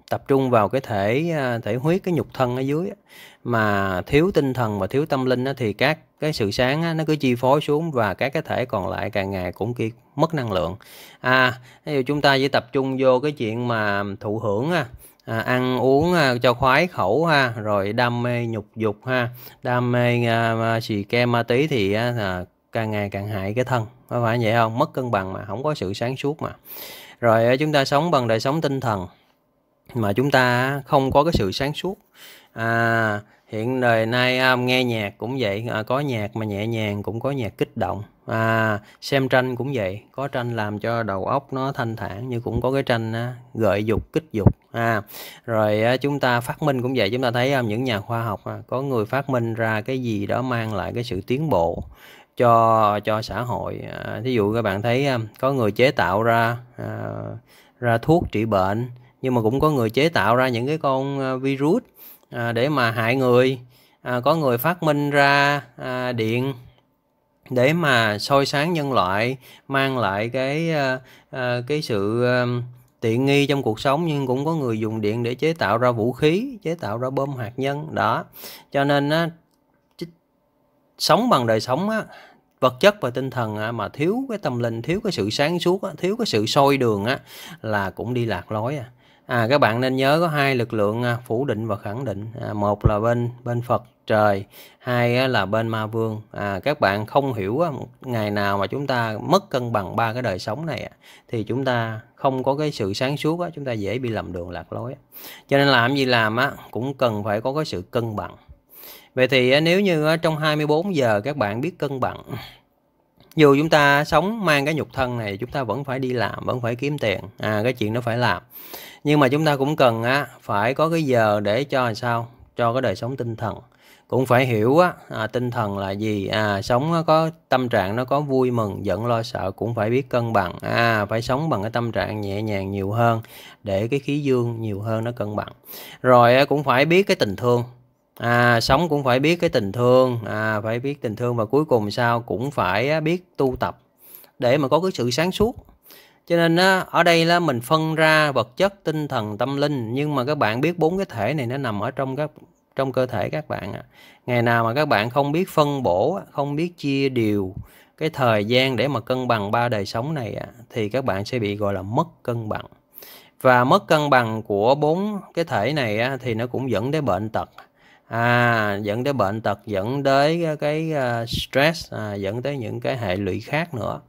tập trung vào cái thể thể huyết cái nhục thân ở dưới mà thiếu tinh thần và thiếu tâm linh á, thì các cái sự sáng nó cứ chi phối xuống và các cái thể còn lại càng ngày cũng kia mất năng lượng à ví dụ chúng ta chỉ tập trung vô cái chuyện mà thụ hưởng à, ăn uống à, cho khoái khẩu ha rồi đam mê nhục dục ha đam mê à, à, xì ke ma túy thì càng ngày càng hại cái thân có phải vậy không mất cân bằng mà không có sự sáng suốt mà rồi chúng ta sống bằng đời sống tinh thần mà chúng ta không có cái sự sáng suốt à, hiện đời nay à, nghe nhạc cũng vậy à, có nhạc mà nhẹ nhàng cũng có nhạc kích động à, xem tranh cũng vậy có tranh làm cho đầu óc nó thanh thản như cũng có cái tranh à, gợi dục kích dục à, rồi à, chúng ta phát minh cũng vậy chúng ta thấy à, những nhà khoa học à, có người phát minh ra cái gì đó mang lại cái sự tiến bộ cho cho xã hội à, thí dụ các bạn thấy à, có người chế tạo ra à, ra thuốc trị bệnh nhưng mà cũng có người chế tạo ra những cái con à, virus À, để mà hại người à, có người phát minh ra à, điện để mà soi sáng nhân loại mang lại cái cái sự tiện nghi trong cuộc sống nhưng cũng có người dùng điện để chế tạo ra vũ khí chế tạo ra bom hạt nhân đó cho nên á, sống bằng đời sống á, vật chất và tinh thần á, mà thiếu cái tâm linh thiếu cái sự sáng suốt á, thiếu cái sự soi đường á, là cũng đi lạc lối à à, các bạn nên nhớ có hai lực lượng à, phủ định và khẳng định à, một là bên bên Phật trời hai là bên ma vương à, các bạn không hiểu ngày nào mà chúng ta mất cân bằng ba cái đời sống này thì chúng ta không có cái sự sáng suốt chúng ta dễ bị lầm đường lạc lối cho nên làm gì làm á cũng cần phải có cái sự cân bằng vậy thì nếu như trong 24 giờ các bạn biết cân bằng dù chúng ta sống mang cái nhục thân này chúng ta vẫn phải đi làm vẫn phải kiếm tiền à cái chuyện nó phải làm nhưng mà chúng ta cũng cần á phải có cái giờ để cho sao cho cái đời sống tinh thần cũng phải hiểu á à, tinh thần là gì à sống có tâm trạng nó có vui mừng giận lo sợ cũng phải biết cân bằng à phải sống bằng cái tâm trạng nhẹ nhàng nhiều hơn để cái khí dương nhiều hơn nó cân bằng rồi cũng phải biết cái tình thương à sống cũng phải biết cái tình thương à phải biết tình thương và cuối cùng sao cũng phải biết tu tập để mà có cái sự sáng suốt cho nên á, ở đây là mình phân ra vật chất tinh thần tâm linh nhưng mà các bạn biết bốn cái thể này nó nằm ở trong các trong cơ thể các bạn À. Ngày nào mà các bạn không biết phân bổ, không biết chia điều cái thời gian để mà cân bằng ba đời sống này à, thì các bạn sẽ bị gọi là mất cân bằng. Và mất cân bằng của bốn cái thể này á, thì nó cũng dẫn đến bệnh tật. À, dẫn đến bệnh tật, dẫn đến cái à, stress, à, dẫn tới những cái hệ lụy khác nữa.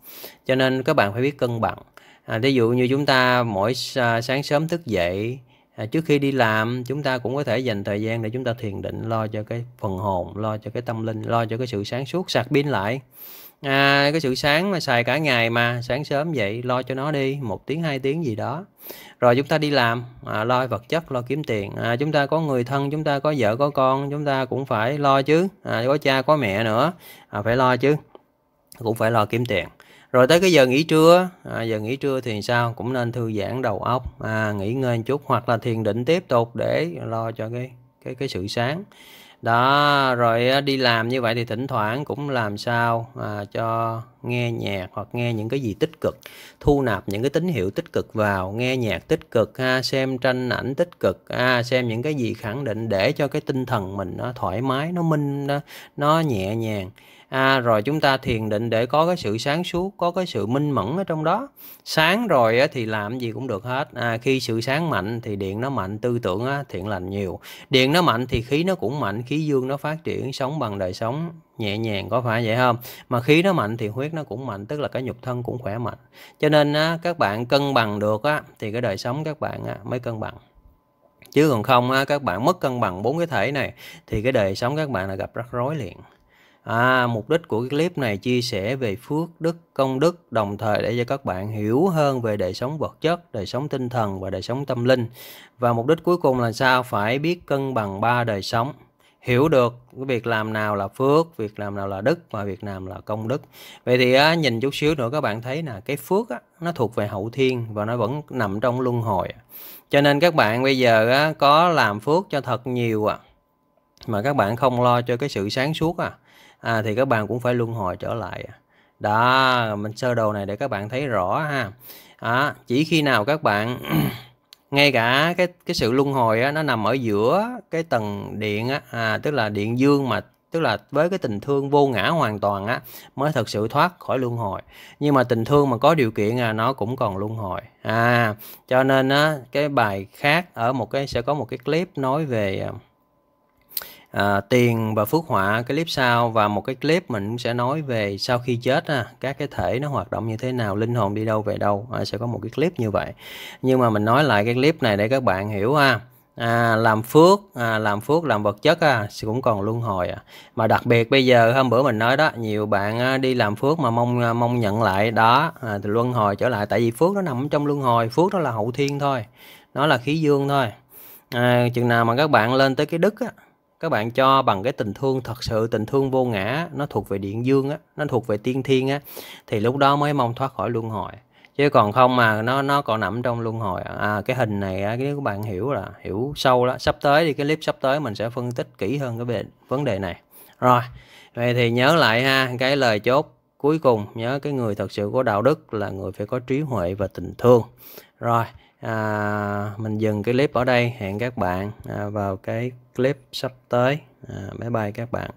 Cho nên các bạn phải biết cân bằng à, ví dụ như chúng ta mỗi à, sáng sớm thức dậy à, trước khi đi làm chúng ta cũng có thể dành thời gian để chúng ta thiền định lo cho cái phần hồn lo cho cái tâm linh lo cho cái sự sáng suốt sạc pin lại à, cái sự sáng mà xài cả ngày mà sáng sớm dậy lo cho nó đi một tiếng hai tiếng gì đó rồi chúng ta đi làm à, lo vật chất lo kiếm tiền à, chúng ta có người thân chúng ta có vợ có con chúng ta cũng phải lo chứ à, có cha có mẹ nữa à, phải lo chứ cũng phải lo kiếm tiền rồi tới cái giờ nghỉ trưa à, giờ nghỉ trưa thì sao cũng nên thư giãn đầu óc à, nghỉ ngơi chút hoặc là thiền định tiếp tục để lo cho cái cái cái sự sáng đó rồi đi làm như vậy thì thỉnh thoảng cũng làm sao à, cho nghe nhạc hoặc nghe những cái gì tích cực thu nạp những cái tín hiệu tích cực vào nghe nhạc tích cực ha xem tranh ảnh tích cực ha, à, xem những cái gì khẳng định để cho cái tinh thần mình nó thoải mái nó minh nó, nó nhẹ nhàng à, rồi chúng ta thiền định để có cái sự sáng suốt có cái sự minh mẫn ở trong đó sáng rồi thì làm gì cũng được hết à, khi sự sáng mạnh thì điện nó mạnh tư tưởng thiện lành nhiều điện nó mạnh thì khí nó cũng mạnh khí dương nó phát triển sống bằng đời sống nhẹ nhàng có phải vậy không mà khí nó mạnh thì huyết nó cũng mạnh tức là cái nhục thân cũng khỏe mạnh cho nên các bạn cân bằng được thì cái đời sống các bạn mới cân bằng chứ còn không các bạn mất cân bằng bốn cái thể này thì cái đời sống các bạn là gặp rắc rối liền À, mục đích của cái clip này chia sẻ về phước đức, công đức, đồng thời để cho các bạn hiểu hơn về đời sống vật chất, đời sống tinh thần và đời sống tâm linh. Và mục đích cuối cùng là sao? Phải biết cân bằng ba đời sống. Hiểu được cái việc làm nào là phước, việc làm nào là đức và việc làm là công đức. Vậy thì á, nhìn chút xíu nữa các bạn thấy là cái phước á, nó thuộc về hậu thiên và nó vẫn nằm trong luân hồi. Cho nên các bạn bây giờ á, có làm phước cho thật nhiều à, mà các bạn không lo cho cái sự sáng suốt à à, thì các bạn cũng phải luân hồi trở lại đó mình sơ đồ này để các bạn thấy rõ ha à, chỉ khi nào các bạn ngay cả cái cái sự luân hồi á, nó nằm ở giữa cái tầng điện á, à, tức là điện dương mà tức là với cái tình thương vô ngã hoàn toàn á mới thật sự thoát khỏi luân hồi nhưng mà tình thương mà có điều kiện là nó cũng còn luân hồi à cho nên á cái bài khác ở một cái sẽ có một cái clip nói về à, à, tiền và phước họa clip sau và một cái clip mình cũng sẽ nói về sau khi chết à, các cái thể nó hoạt động như thế nào linh hồn đi đâu về đâu à, sẽ có một cái clip như vậy nhưng mà mình nói lại cái clip này để các bạn hiểu ha à, làm phước à, làm phước làm vật chất à, cũng còn luân hồi à. mà đặc biệt bây giờ hôm bữa mình nói đó nhiều bạn à, đi làm phước mà mong à, mong nhận lại đó à, thì luân hồi trở lại tại vì phước nó nằm trong luân hồi phước nó là hậu thiên thôi nó là khí dương thôi à, chừng nào mà các bạn lên tới cái đức á, các bạn cho bằng cái tình thương thật sự tình thương vô ngã nó thuộc về điện dương á nó thuộc về tiên thiên á thì lúc đó mới mong thoát khỏi luân hồi chứ còn không mà nó nó còn nằm trong luân hồi à, cái hình này á, nếu các bạn hiểu là hiểu sâu đó sắp tới thì cái clip sắp tới mình sẽ phân tích kỹ hơn cái về vấn đề này rồi vậy thì nhớ lại ha cái lời chốt cuối cùng nhớ cái người thật sự có đạo đức là người phải có trí huệ và tình thương rồi à, mình dừng cái clip ở đây hẹn các bạn à, vào cái clip sắp tới à, bye bye các bạn